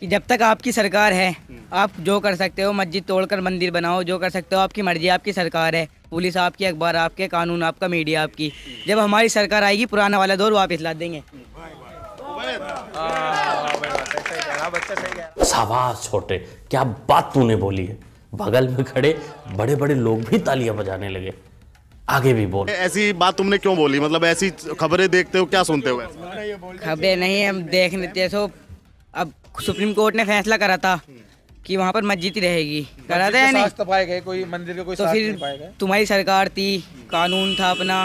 कि जब तक आपकी सरकार है आप जो कर सकते हो मस्जिद तोड़कर मंदिर बनाओ जो कर सकते हो आपकी मर्जी आपकी सरकार है पुलिस आपकी अखबार आपके कानून आपका मीडिया आपकी जब हमारी सरकार आएगी पुराना वाला दौर वापस ला देंगे छोटे क्या बात तूने बोली है बगल में खड़े बड़े बड़े लोग भी तालियां बजाने लगे आगे भी बोल ऐसी बात तुमने क्यों बोली मतलब ऐसी खबरें देखते हो क्या सुनते हो खबरें नहीं हम देख लेते अब सुप्रीम कोर्ट ने फैसला करा था कि वहाँ पर मस्जिद ही रहेगी करा था नहीं तो कोई मंदिर का कोई तो फिर तुम्हारी सरकार थी कानून था अपना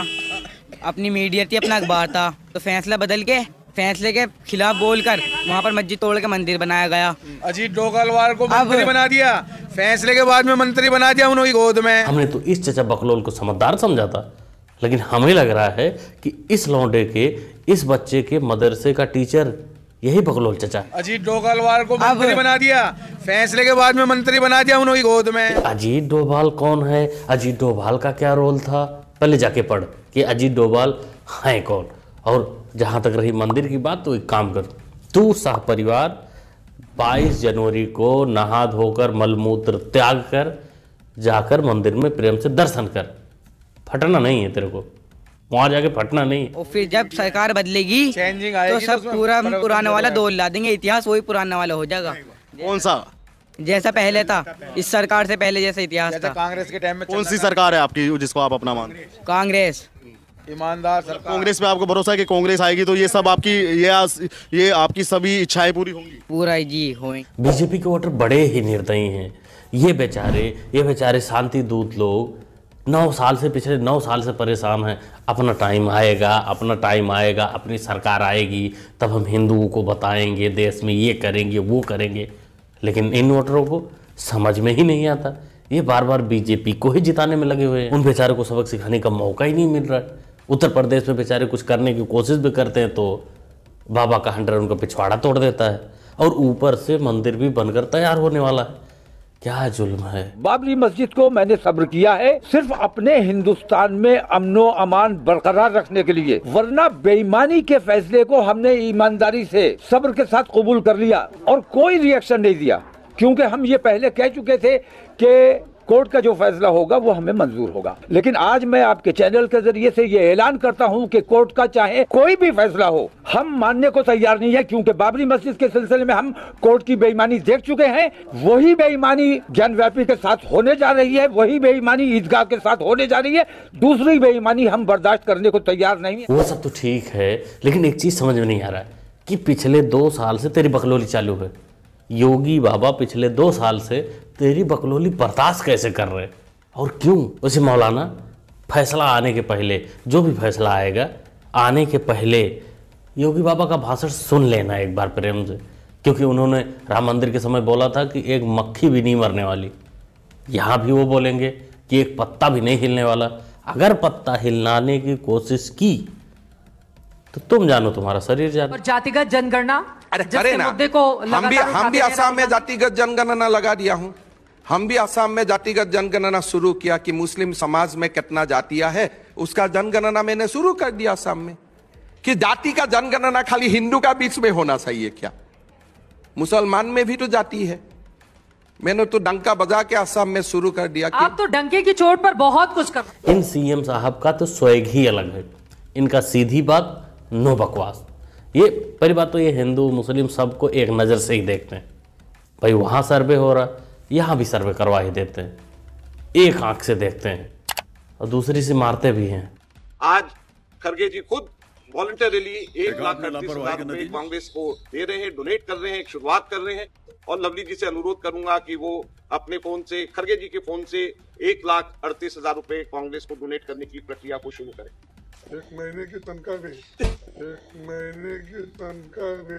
अपनी मीडिया थी अपना अखबार था तो फैसला बदल के फैसले के खिलाफ बोलकर वहाँ पर मस्जिद तोड़ के मंदिर बनाया गया अजीत डोगलवार को मंत्री बना दिया फैसले के बाद में मंत्री बना दिया उन्होंने गोद में हमने तो इस चचा बकलोल को समझदार समझा था लेकिन हमें लग रहा है कि इस लौंडे के इस बच्चे के मदरसे का टीचर यही बगलोल चचा अजीत डोभाल को मंत्री बना दिया फैसले के बाद में मंत्री बना दिया उन्होंने गोद में अजीत डोभाल कौन है अजीत डोभाल का क्या रोल था पहले जाके पढ़ कि अजीत डोभाल है कौन और जहां तक रही मंदिर की बात तो एक काम कर तू शाह परिवार 22 जनवरी को नहा धोकर मलमूत्र त्याग कर जाकर मंदिर में प्रेम से दर्शन कर फटना नहीं है तेरे को वहाँ जाके फटना नहीं और फिर जब सरकार बदलेगी चेंजिंग तो, तो सब तो पूरा पुराने वाला दौर ला देंगे इतिहास वही पुराना वाला हो जाएगा कौन सा जैसा पहले था इस सरकार से पहले जैसा इतिहास था कांग्रेस के टाइम में कौन सी सरकार है आपकी जिसको आप अपना मान कांग्रेस ईमानदार कांग्रेस में आपको भरोसा है कि कांग्रेस आएगी तो ये सब आपकी ये आस, ये आपकी सभी इच्छाएं पूरी होंगी पूरा जी हो बीजेपी के वोटर बड़े ही निर्दयी हैं ये बेचारे ये बेचारे शांति दूत लोग नौ साल से पिछले नौ साल से परेशान हैं अपना टाइम आएगा अपना टाइम आएगा अपनी सरकार आएगी तब हम हिंदुओं को बताएंगे देश में ये करेंगे वो करेंगे लेकिन इन वोटरों को समझ में ही नहीं आता ये बार बार बीजेपी को ही जिताने में लगे हुए हैं उन बेचारों को सबक सिखाने का मौका ही नहीं मिल रहा है उत्तर प्रदेश में बेचारे कुछ करने की कोशिश भी करते हैं तो बाबा का हंडर उनका पिछवाड़ा तोड़ देता है और ऊपर से मंदिर भी बनकर तैयार होने वाला है क्या जुल्म है बाबरी मस्जिद को मैंने सब्र किया है सिर्फ अपने हिंदुस्तान में अमनो अमान बरकरार रखने के लिए वरना बेईमानी के फैसले को हमने ईमानदारी से सब्र के साथ कबूल कर लिया और कोई रिएक्शन नहीं दिया क्योंकि हम ये पहले कह चुके थे कि कोर्ट का जो फैसला होगा वो हमें मंजूर होगा लेकिन आज मैं आपके चैनल के जरिए से ये ऐलान करता हूँ कि कोर्ट का चाहे कोई भी फैसला हो हम मानने को तैयार नहीं है क्योंकि बाबरी मस्जिद के सिलसिले में हम कोर्ट की बेईमानी देख चुके हैं वही बेईमानी व्यापी के साथ होने जा रही है वही बेईमानी ईदगाह के साथ होने जा रही है दूसरी बेईमानी हम बर्दाश्त करने को तैयार नहीं है वो सब तो ठीक है लेकिन एक चीज समझ में नहीं आ रहा है कि पिछले दो साल से तेरी बकलोली चालू है योगी बाबा पिछले दो साल से तेरी बकलोली बर्दाश्त कैसे कर रहे और क्यों उसे मौलाना फैसला आने के पहले जो भी फैसला आएगा आने के पहले योगी बाबा का भाषण सुन लेना एक बार प्रेम से क्योंकि उन्होंने राम मंदिर के समय बोला था कि एक मक्खी भी नहीं मरने वाली यहाँ भी वो बोलेंगे कि एक पत्ता भी नहीं हिलने वाला अगर पत्ता हिलाने की कोशिश की तो तुम जानो तुम्हारा शरीर जानो जातिगत जनगणना अरे ना देखो हम भी हम भी आसाम में जातिगत जनगणना लगा दिया हूँ हम भी आसाम में जातिगत जनगणना शुरू किया कि मुस्लिम समाज में कितना जातिया है उसका जनगणना मैंने शुरू कर दिया आसाम में कि जाति का जनगणना खाली हिंदू का बीच में होना चाहिए क्या मुसलमान में भी तो जाति है मैंने तो डंका बजा के आसाम में शुरू कर दिया आप तो डंके की चोट पर बहुत कुछ कर इन सीएम साहब का तो स्वयं ही अलग है इनका सीधी बात नो बकवास ये पहली बात तो ये हिंदू मुस्लिम सबको एक नज़र से ही देखते हैं भाई वहाँ सर्वे हो रहा यहाँ भी सर्वे करवा ही देते हैं एक आंख से देखते हैं और दूसरी से मारते भी हैं आज खरगे जी खुद वॉलंटरली एक लाख कांग्रेस को दे रहे हैं डोनेट कर रहे हैं शुरुआत कर रहे हैं और लवली जी से अनुरोध करूंगा कि वो अपने फोन से खरगे जी के फोन से एक लाख अड़तीस हजार रुपए कांग्रेस को डोनेट करने की प्रक्रिया को शुरू करें एक महीने की तनख्वाह भी एक महीने की तनख्वाह भी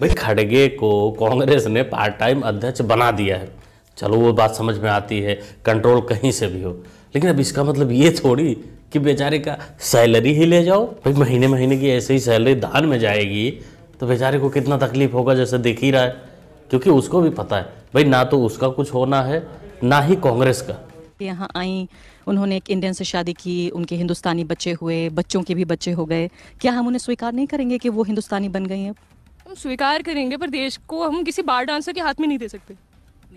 भाई खड़गे को कांग्रेस ने पार्ट टाइम अध्यक्ष बना दिया है चलो वो बात समझ में आती है कंट्रोल कहीं से भी हो लेकिन अब इसका मतलब ये थोड़ी कि बेचारे का सैलरी ही ले जाओ भाई महीने महीने की ऐसे ही सैलरी दान में जाएगी तो बेचारे को कितना तकलीफ होगा जैसे देख ही रहा है क्योंकि उसको भी पता है भाई ना तो उसका कुछ होना है ना ही कांग्रेस का यहाँ आई उन्होंने एक इंडियन से शादी की उनके हिंदुस्तानी बच्चे हुए बच्चों के भी बच्चे हो गए क्या हम उन्हें स्वीकार नहीं करेंगे कि वो हिंदुस्तानी बन गई हैं हम स्वीकार करेंगे पर देश को हम किसी बार डांसर के हाथ में नहीं दे सकते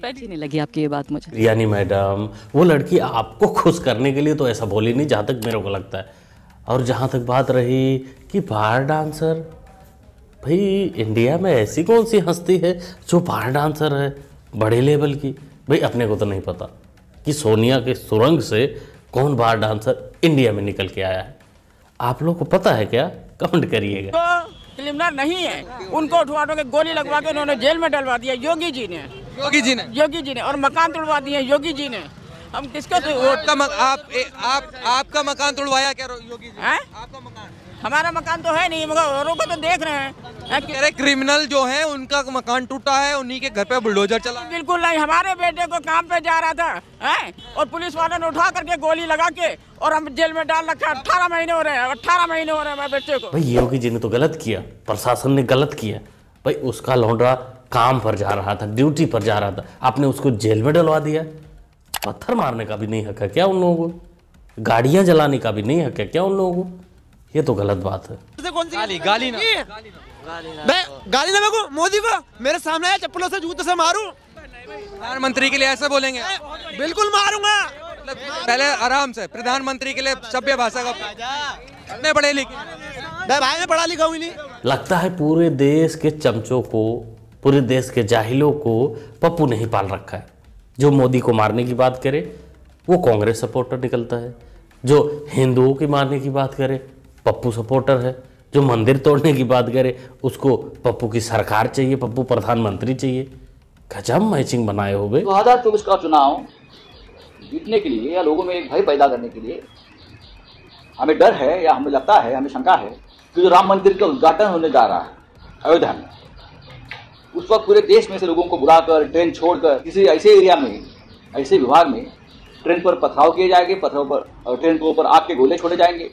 नहीं लगी आपकी ये बात मुझे यानी मैडम वो लड़की आपको खुश करने के लिए तो ऐसा बोली नहीं जहाँ तक मेरे को लगता है और जहाँ तक बात रही कि बाहर डांसर भाई इंडिया में ऐसी कौन सी हस्ती है जो बाहर डांसर है बड़े लेवल की भाई अपने को तो नहीं पता कि सोनिया के सुरंग से कौन बार डांसर इंडिया में निकल के आया है आप लोग को पता है क्या कमेंट करिएगा क्रिमिनल नहीं है उनको उठवा के गोली लगवा के उन्होंने जेल में डलवा दिया योगी जी ने योगी जी ने योगी जी ने और मकान तोड़वा दिए योगी जी ने हम किसके आपका आप, आप, आपका मकान तोड़वाया क्या योगी जी आपका मकान हमारा मकान तो है नहीं मगर औरों को तो देख रहे हैं क्रिमिनल जो है उनका मकान टूटा है उन्हीं के घर पे बुलडोजर चला बिल्कुल नहीं हमारे बेटे को काम पे जा रहा था है और पुलिस वाले ने उठा करके गोली लगा के और हम जेल में डाल रखा अठारह महीने हो रहे हैं अठारह महीने हो रहे हैं हमारे बेटे को भाई योगी जी ने तो गलत किया प्रशासन ने गलत किया भाई उसका लौंडा काम पर जा रहा था ड्यूटी पर जा रहा था आपने उसको जेल में डलवा दिया पत्थर मारने का भी नहीं हक है क्या उन लोगों को गाड़ियाँ जलाने का भी नहीं हक है क्या उन लोगों को ये तो गलत बात है गाली ना मोदी को मेरे सामने आया चप्पलों से जूते से मारू प्रधानमंत्री के लिए ऐसा बोलेंगे बिल्कुल मारूंगा मतलब पहले आराम से प्रधानमंत्री के लिए सभ्य भाषा का मैं पढ़े लिखे मैं भाई मैं पढ़ा लिखा हुई नहीं लगता है पूरे देश के चमचों को पूरे देश के जाहिलों को पप्पू नहीं पाल रखा है जो मोदी को मारने की बात करे वो कांग्रेस सपोर्टर निकलता है जो हिंदुओं की मारने की बात करे पप्पू सपोर्टर है जो मंदिर तोड़ने की बात करे उसको पप्पू की सरकार चाहिए पप्पू प्रधानमंत्री चाहिए गजब मैचिंग बनाए हो गए दो हजार चौबीस का चुनाव जीतने के लिए या लोगों में एक भय पैदा करने के लिए हमें डर है या हमें लगता है हमें शंका है कि जो राम मंदिर का उद्घाटन होने जा रहा है अयोध्या में उस वक्त पूरे देश में से लोगों को बुलाकर ट्रेन छोड़कर किसी ऐसे एरिया में ऐसे विभाग में ट्रेन पर पथराव किए जाएंगे पथराव पर ट्रेन के ऊपर आग के गोले छोड़े जाएंगे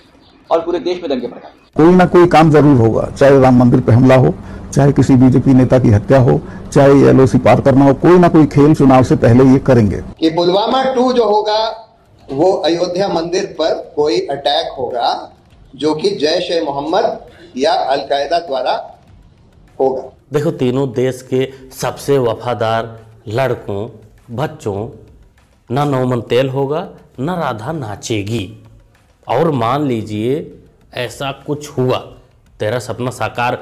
और पूरे देश में दंगे भड़काए कोई ना कोई काम जरूर होगा चाहे राम मंदिर पर हमला हो चाहे किसी बीजेपी नेता की हत्या हो चाहे एलओसी पार करना हो कोई ना कोई खेल चुनाव से पहले ये करेंगे कि पुलवामा टू जो होगा वो अयोध्या मंदिर पर कोई अटैक होगा जो कि जैश ए मोहम्मद या अलकायदा द्वारा होगा देखो तीनों देश के सबसे वफादार लड़कों बच्चों ना नौमन तेल होगा ना राधा नाचेगी और मान लीजिए ऐसा कुछ हुआ तेरा सपना साकार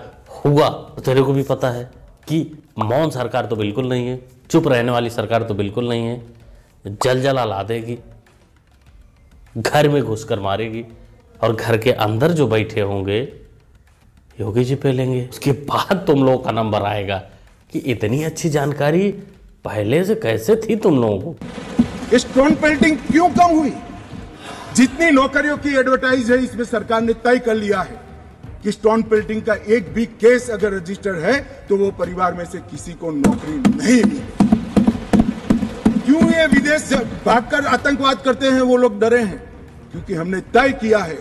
हुआ तो तेरे को भी पता है कि मौन सरकार तो बिल्कुल नहीं है चुप रहने वाली सरकार तो बिल्कुल नहीं है जल जला ला देगी घर में घुसकर मारेगी और घर के अंदर जो बैठे होंगे योगी जी पे लेंगे उसके बाद तुम लोगों का नंबर आएगा कि इतनी अच्छी जानकारी पहले से कैसे थी तुम लोगों को स्टोन पेंटिंग क्यों कम हुई जितनी नौकरियों की एडवर्टाइज है इसमें सरकार ने तय कर लिया है कि स्टोन पेल्टिंग का एक भी केस अगर रजिस्टर है तो वो परिवार में से किसी को नौकरी नहीं मिले क्यों ये विदेश भागकर आतंकवाद करते हैं वो लोग डरे हैं क्योंकि हमने तय किया है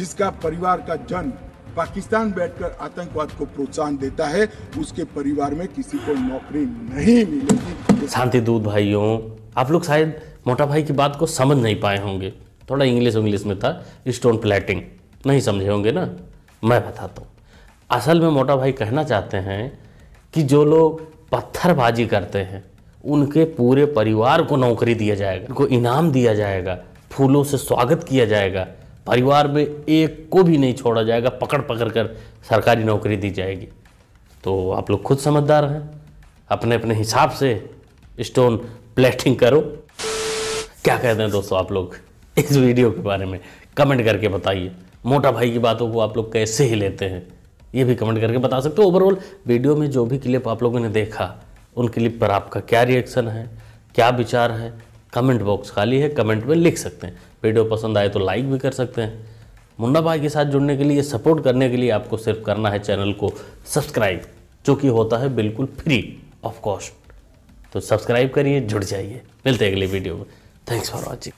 जिसका परिवार का जन पाकिस्तान बैठकर आतंकवाद को प्रोत्साहन देता है उसके परिवार में किसी को नौकरी नहीं मिलेगी शांति दूत भाइयों आप लोग शायद मोटा भाई की बात को समझ नहीं पाए होंगे थोड़ा इंग्लिश उंग्लिश में था स्टोन प्लेटिंग नहीं समझे होंगे ना मैं बताता हूँ असल में मोटा भाई कहना चाहते हैं कि जो लोग पत्थरबाजी करते हैं उनके पूरे परिवार को नौकरी दिया जाएगा उनको इनाम दिया जाएगा फूलों से स्वागत किया जाएगा परिवार में एक को भी नहीं छोड़ा जाएगा पकड़ पकड़ कर सरकारी नौकरी दी जाएगी तो आप लोग खुद समझदार हैं अपने अपने हिसाब से स्टोन प्लेटिंग करो क्या कहते हैं दोस्तों आप लोग इस वीडियो के बारे में कमेंट करके बताइए मोटा भाई की बातों को आप लोग कैसे ही लेते हैं ये भी कमेंट करके बता सकते हो ओवरऑल वीडियो में जो भी क्लिप आप लोगों ने देखा उन क्लिप पर आपका क्या रिएक्शन है क्या विचार है कमेंट बॉक्स खाली है कमेंट में लिख सकते हैं वीडियो पसंद आए तो लाइक भी कर सकते हैं मुन्ना भाई के साथ जुड़ने के लिए सपोर्ट करने के लिए आपको सिर्फ करना है चैनल को सब्सक्राइब जो कि होता है बिल्कुल फ्री ऑफ कॉस्ट तो सब्सक्राइब करिए जुड़ जाइए मिलते हैं अगले वीडियो में थैंक्स फॉर वॉचिंग